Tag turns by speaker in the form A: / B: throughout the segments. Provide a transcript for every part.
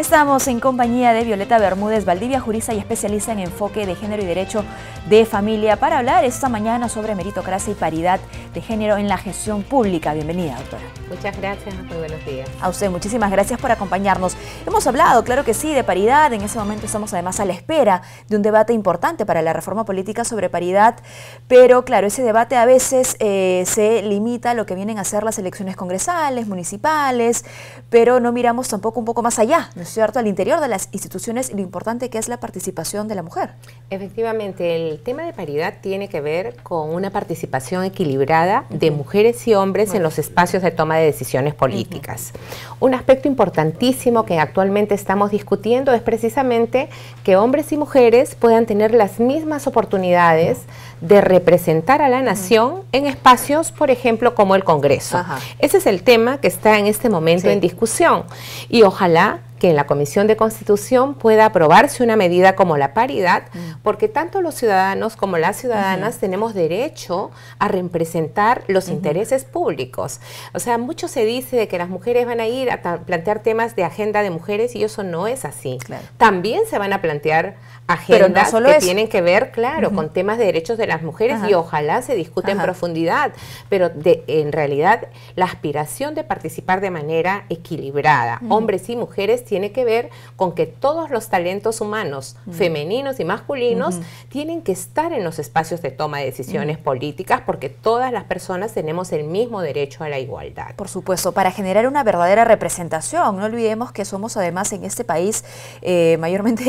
A: Estamos en compañía de Violeta Bermúdez Valdivia, jurista y especialista en enfoque de género y derecho de familia, para hablar esta mañana sobre meritocracia y paridad de género en la gestión pública. Bienvenida, doctora.
B: Muchas gracias, muy buenos días.
A: A usted, muchísimas gracias por acompañarnos. Hemos hablado, claro que sí, de paridad. En ese momento estamos además a la espera de un debate importante para la reforma política sobre paridad, pero claro, ese debate a veces eh, se limita a lo que vienen a ser las elecciones congresales, municipales, pero no miramos tampoco un poco más allá, cierto?, al interior de las instituciones lo importante que es
B: la participación de la mujer. Efectivamente, el tema de paridad tiene que ver con una participación equilibrada de mujeres y hombres en los espacios de toma de decisiones políticas. Un aspecto importantísimo que actualmente estamos discutiendo es precisamente que hombres y mujeres puedan tener las mismas oportunidades de representar a la nación en espacios, por ejemplo, como el Congreso. Ese es el tema que está en este momento en discusión y ojalá que en la Comisión de Constitución pueda aprobarse una medida como la paridad, mm. porque tanto los ciudadanos como las ciudadanas tenemos derecho a representar los intereses públicos. O sea, mucho se dice de que las mujeres van a ir a plantear temas de agenda de mujeres y eso no es así. También se van a plantear agendas que tienen que ver, claro, con temas de derechos de las mujeres y ojalá se discute en profundidad. Pero en realidad la aspiración de participar de manera equilibrada, hombres y mujeres, tiene que ver con que todos los talentos humanos, femeninos y masculinos, tienen que estar en los espacios de toma de decisiones políticas porque todas las personas tenemos el mismo derecho a la igualdad. Por
A: supuesto, para generar una verdadera representación. No olvidemos que somos además en este país eh, mayormente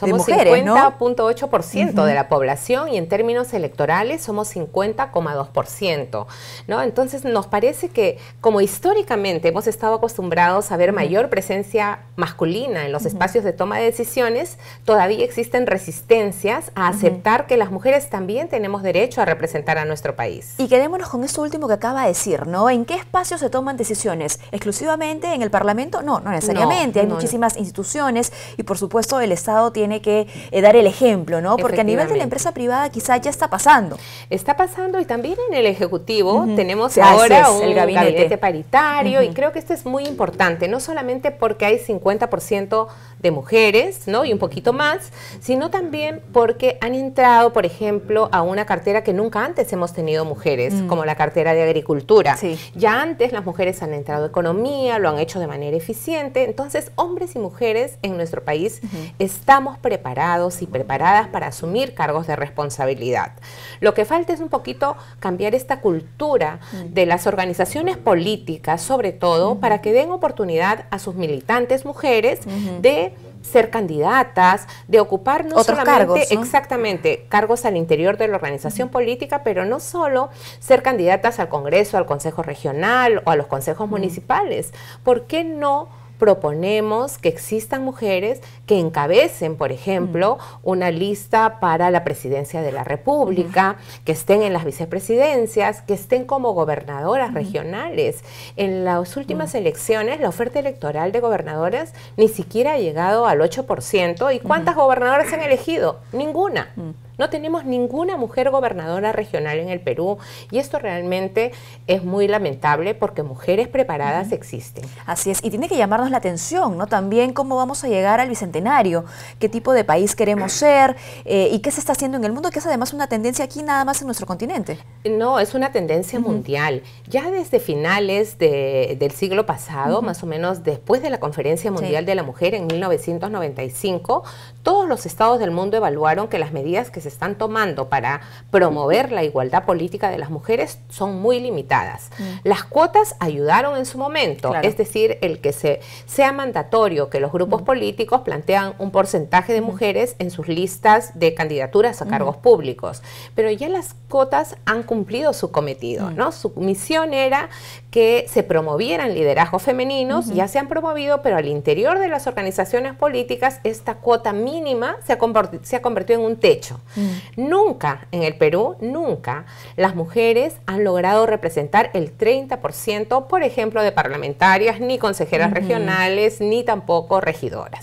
B: de, mujeres. Somos 50.8% de la población y en términos electorales somos 50,2%. ¿no? Entonces nos parece que como históricamente hemos estado acostumbrados a ver mayor presencia masculina en los espacios de toma de decisiones, todavía existen resistencias a aceptar que las mujeres también tenemos derecho a representar a nuestro país.
A: Y quedémonos con esto último que acaba de decir, ¿no? ¿En qué espacios se toman decisiones? ¿Exclusivamente en el Parlamento? No, no necesariamente. Hay muchísimas instituciones y por supuesto el Estado tiene
B: que eh, dar el
A: ejemplo, ¿no? Porque a nivel de la empresa
B: privada quizá ya está pasando. Está pasando y también en el Ejecutivo tenemos ahora un el gabinete, gabinete paritario y creo que esto es muy importante, no solamente porque hay 50 por ciento de mujeres, ¿no? Y un poquito más, sino también porque han entrado, por ejemplo, a una cartera que nunca antes hemos tenido mujeres, mm. como la cartera de agricultura. Sí. Ya antes las mujeres han entrado a economía, lo han hecho de manera eficiente, entonces hombres y mujeres en nuestro país estamos preparados y preparadas para asumir cargos de responsabilidad. Lo que falta es un poquito cambiar esta cultura mm. de las organizaciones políticas, sobre todo, para que den oportunidad a sus militantes mujeres mujeres de ser candidatas, de ocupar no solamente cargos, exactamente cargos al interior de la organización política, pero no solo ser candidatas al Congreso, al Consejo Regional o a los consejos municipales. ¿Por qué no? proponemos que existan mujeres que encabecen, por ejemplo, una lista para la presidencia de la República, que estén en las vicepresidencias, que estén como gobernadoras regionales. En las últimas elecciones, la oferta electoral de gobernadoras ni siquiera ha llegado al 8%. ¿Y cuántas gobernadoras han elegido? Ninguna. Mm. No tenemos ninguna mujer gobernadora regional en el Perú y esto realmente es muy lamentable porque mujeres preparadas existen. Así es, y tiene que llamarnos la atención, ¿no? También cómo vamos a llegar al Bicentenario, qué tipo de
A: país queremos ser eh, y qué se está haciendo en el mundo, que es además una tendencia aquí nada más en nuestro continente.
B: No, es una tendencia mundial. Ya desde finales del siglo pasado, más o menos después de la Conferencia Mundial de la Mujer en 1995, todos los estados del mundo evaluaron que las medidas que se se están tomando para promover la igualdad política de las mujeres son muy limitadas. Mm. Las cuotas ayudaron en su momento, es decir, el que se, sea mandatorio que los grupos mm. políticos plantean un porcentaje de mm. mujeres en sus listas de candidaturas a cargos públicos, pero ya las cuotas han cumplido su cometido, ¿no? Su misión era que se promovieran liderazgos femeninos, ya se han promovido, pero al interior de las organizaciones políticas esta cuota mínima se ha, convertido en un techo. Mm. Nunca en el Perú, nunca las mujeres han logrado representar el 30%, por ejemplo, de parlamentarias, ni consejeras regionales, ni tampoco regidoras.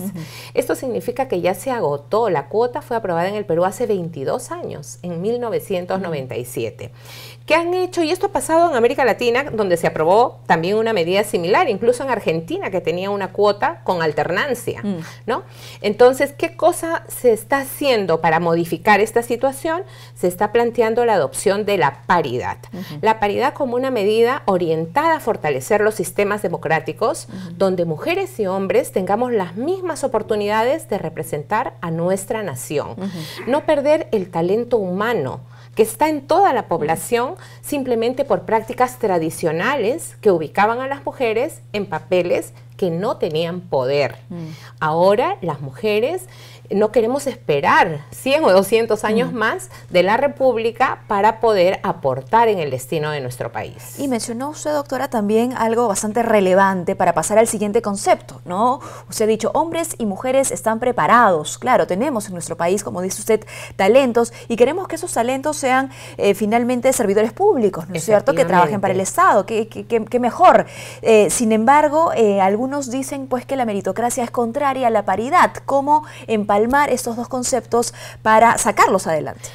B: Esto significa que ya se agotó, la cuota fue aprobada en el Perú hace 22 años, en 1997. ¿Qué han hecho, y esto ha pasado en América Latina, donde se aprobó también una medida similar, incluso en Argentina, que tenía una cuota con alternancia, mm. ¿no? Entonces, ¿qué cosa se está haciendo para modificar esta situación? Se está planteando la adopción de la paridad. La paridad como una medida orientada a fortalecer los sistemas democráticos, donde mujeres y hombres tengamos las mismas oportunidades de representar a nuestra nación. No perder el talento humano, que está en toda la población simplemente por prácticas tradicionales que ubicaban a las mujeres en papeles que no tenían poder. Mm. Ahora las mujeres no queremos esperar 100 o 200 años más de la República para poder aportar en el destino de nuestro país.
A: Y mencionó usted, doctora, también algo bastante relevante para pasar al siguiente concepto, ¿no? Usted ha dicho, hombres y mujeres están preparados. Claro, tenemos en nuestro país, como dice usted, talentos y queremos que esos talentos sean eh, finalmente servidores públicos, ¿no es cierto? Que trabajen para el Estado, que, mejor. Eh, sin embargo, eh, algunos dicen pues que la meritocracia es contraria a la paridad, como estos dos conceptos para
B: sacarlos adelante?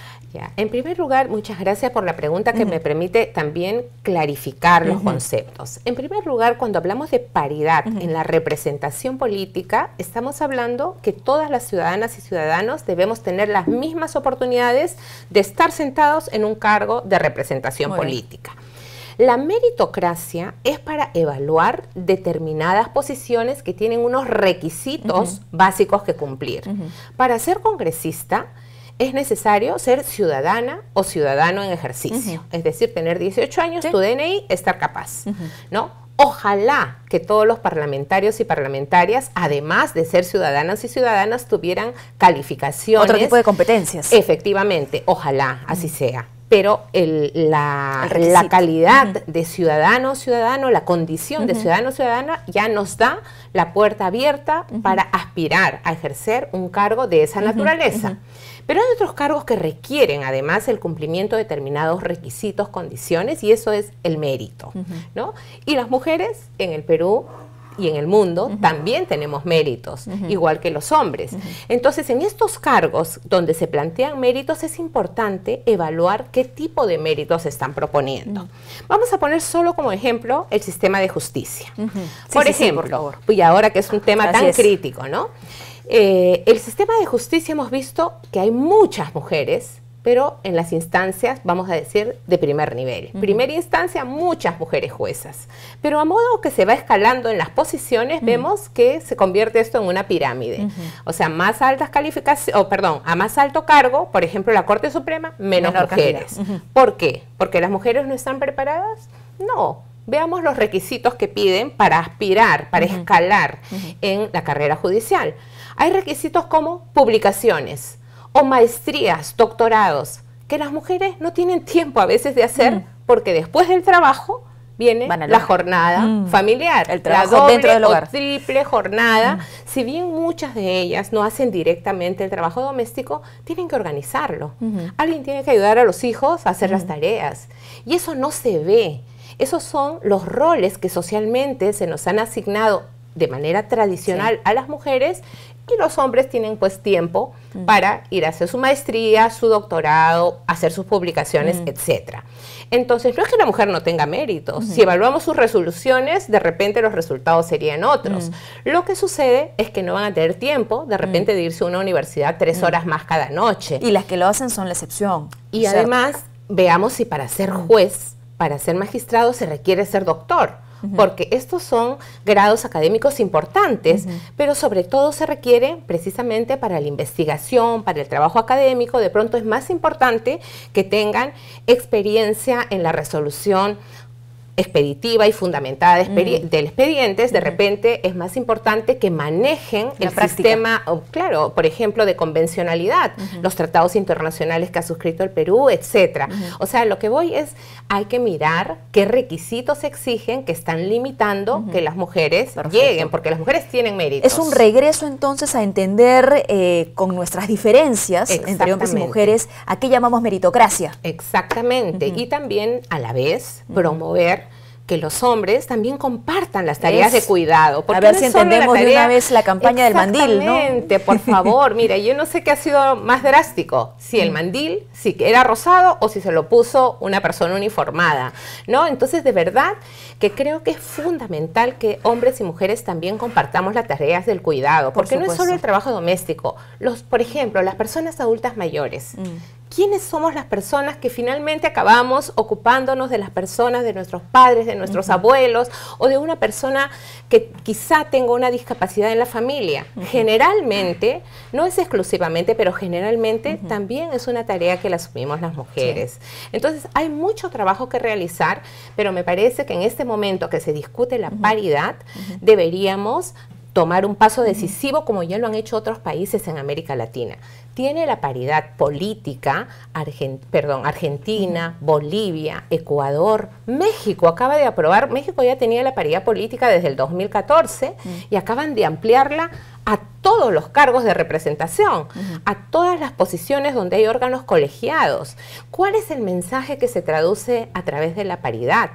B: En primer lugar, muchas gracias por la pregunta que me permite también clarificar los conceptos. En primer lugar, cuando hablamos de paridad en la representación política, estamos hablando que todas las ciudadanas y ciudadanos debemos tener las mismas oportunidades de estar sentados en un cargo de representación política. La meritocracia es para evaluar determinadas posiciones que tienen unos requisitos básicos que cumplir. Para ser congresista, es necesario ser ciudadana o ciudadano en ejercicio, es decir, tener 18 años, tu DNI, estar capaz, ¿no? Ojalá que todos los parlamentarios y parlamentarias, además de ser ciudadanas y ciudadanas, tuvieran calificaciones. Otro tipo de competencias. Efectivamente, ojalá así sea pero la, calidad de ciudadano ciudadano, la condición de ciudadano ciudadana ya nos da la puerta abierta para aspirar a ejercer un cargo de esa naturaleza. Pero hay otros cargos que requieren además el cumplimiento de determinados requisitos, condiciones, y eso es el mérito. Y las mujeres en el Perú y en el mundo también tenemos méritos, igual que los hombres. Entonces, en estos cargos donde se plantean méritos, es importante evaluar qué tipo de méritos se están proponiendo. Vamos a poner solo como ejemplo el sistema de justicia. Por ejemplo, y ahora que es un tema tan crítico, ¿no? Eh, el sistema de justicia hemos visto que hay muchas mujeres pero en las instancias, vamos a decir, de primer nivel. Primera instancia, muchas mujeres juezas. Pero a modo que se va escalando en las posiciones, vemos que se convierte esto en una pirámide. O sea, más altas calificaciones, perdón, a más alto cargo, por ejemplo, la Corte Suprema, menos mujeres. ¿Por qué? ¿Porque las mujeres no están preparadas? No, veamos los requisitos que piden para aspirar, para escalar en la carrera judicial. Hay requisitos como publicaciones o maestrías, doctorados, que las mujeres no tienen tiempo a veces de hacer mm. porque después del trabajo viene la jornada mm. familiar, el trabajo dentro del hogar. triple jornada. Mm. Si bien muchas de ellas no hacen directamente el trabajo doméstico, tienen que organizarlo. Alguien tiene que ayudar a los hijos a hacer las tareas. Y eso no se ve. Esos son los roles que socialmente se nos han asignado de manera tradicional a las mujeres y los hombres tienen pues tiempo para ir a hacer su maestría, su doctorado, hacer sus publicaciones, etc. etcétera. Entonces, no es que la mujer no tenga méritos. Si evaluamos sus resoluciones, de repente los resultados serían otros. Lo que sucede es que no van a tener tiempo de repente de irse a una universidad tres horas más cada noche. Y las que lo hacen son la excepción. Y además, veamos si para ser juez, para ser magistrado, se requiere ser doctor porque estos son grados académicos importantes, pero sobre todo se requiere precisamente para la investigación, para el trabajo académico, de pronto es más importante que tengan experiencia en la resolución expeditiva y fundamentada mm. del expediente, de repente es más importante que manejen el sistema, claro, por ejemplo, de convencionalidad, los tratados internacionales que ha suscrito el Perú, etcétera. O sea, lo que voy es, hay que mirar qué requisitos exigen que están limitando que las mujeres lleguen, porque las mujeres tienen méritos. Es un regreso
A: entonces a entender eh, con nuestras diferencias entre hombres y mujeres a qué llamamos meritocracia. Exactamente, y
B: también a la vez promover que los hombres también compartan las tareas de cuidado. Porque a ver si entendemos de una vez la campaña del mandil, ¿no? por favor. Mira, yo no sé qué ha sido más drástico, si el mandil, si era rosado o si se lo puso una persona uniformada, ¿no? Entonces, de verdad que creo que es fundamental que hombres y mujeres también compartamos las tareas del cuidado, porque no es solo el trabajo doméstico. Los, por ejemplo, las personas adultas mayores. Mm. ¿Quiénes somos las personas que finalmente acabamos ocupándonos de las personas, de nuestros padres, de nuestros abuelos o de una persona que quizá tenga una discapacidad en la familia? Generalmente, no es exclusivamente, pero generalmente también es una tarea que la asumimos las mujeres. Entonces, hay mucho trabajo que realizar, pero me parece que en este momento que se discute la paridad, deberíamos tomar un paso decisivo como ya lo han hecho otros países en América Latina. Tiene la paridad política, perdón, Argentina, Bolivia, Ecuador, México acaba de aprobar, México ya tenía la paridad política desde el 2014 y acaban de ampliarla a todos los cargos de representación, a todas las posiciones donde hay órganos colegiados. ¿Cuál es el mensaje que se traduce a través de la paridad?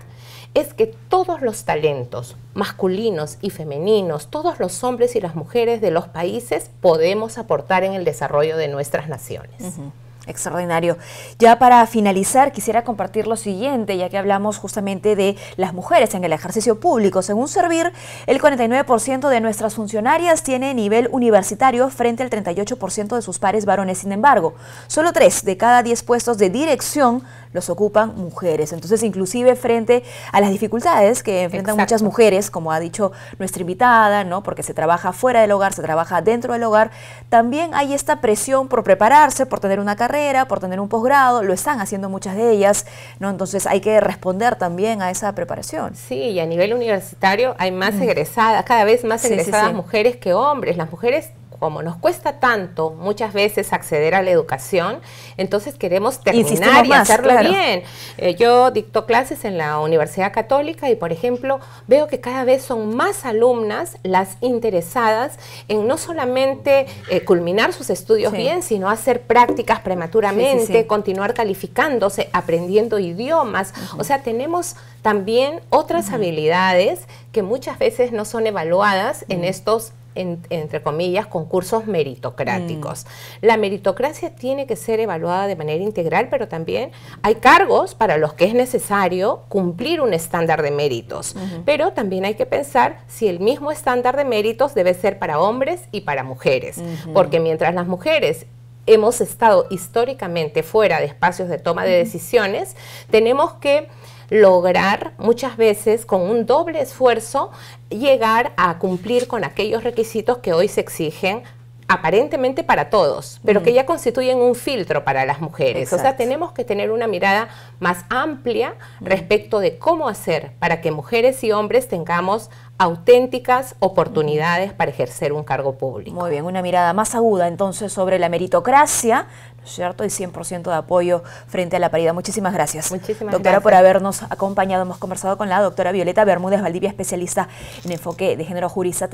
B: es que todos los talentos, masculinos y femeninos, todos los hombres y las mujeres de los países podemos aportar en el desarrollo de nuestras naciones. Extraordinario. Ya para finalizar, quisiera compartir lo
A: siguiente, ya que hablamos justamente de las mujeres en el ejercicio público. Según Servir, el 49% de nuestras funcionarias tiene nivel universitario frente al 38% de sus pares varones. Sin embargo, solo 3 de cada 10 puestos de dirección los ocupan mujeres. Entonces, inclusive frente a las dificultades que enfrentan muchas mujeres, como ha dicho nuestra invitada, ¿no? Porque se trabaja fuera del hogar, se trabaja dentro del hogar, también hay esta presión por prepararse, por tener una carrera, por tener un posgrado, lo están haciendo muchas de ellas, ¿no? Entonces,
B: hay que responder también a esa preparación. Sí, y a nivel universitario hay más egresadas, cada vez más egresadas mujeres que hombres. Las mujeres como nos cuesta tanto muchas veces acceder a la educación, entonces queremos terminar y, hacerlo bien. Eh, yo dicto clases en la Universidad Católica y, por ejemplo, veo que cada vez son más alumnas las interesadas en no solamente eh, culminar sus estudios bien, sino hacer prácticas prematuramente, continuar calificándose, aprendiendo idiomas. O sea, tenemos también otras habilidades que muchas veces no son evaluadas en estos entre comillas, concursos meritocráticos. Mm. La meritocracia tiene que ser evaluada de manera integral, pero también hay cargos para los que es necesario cumplir un estándar de méritos. Pero también hay que pensar si el mismo estándar de méritos debe ser para hombres y para mujeres, porque mientras las mujeres hemos estado históricamente fuera de espacios de toma de decisiones, tenemos que lograr muchas veces con un doble esfuerzo llegar a cumplir con aquellos requisitos que hoy se exigen aparentemente para todos, pero que mm. ya constituyen un filtro para las mujeres. O sea, tenemos que tener una mirada más amplia mm. respecto de cómo hacer para que mujeres y hombres tengamos auténticas oportunidades mm. para ejercer un cargo público. Muy bien, una mirada más aguda entonces sobre la
A: meritocracia, ¿no es cierto? Y 100% de apoyo frente a la paridad. Muchísimas gracias. Muchísimas doctora, por habernos acompañado. Hemos conversado con la doctora Violeta Bermúdez Valdivia, especialista en enfoque de género jurista.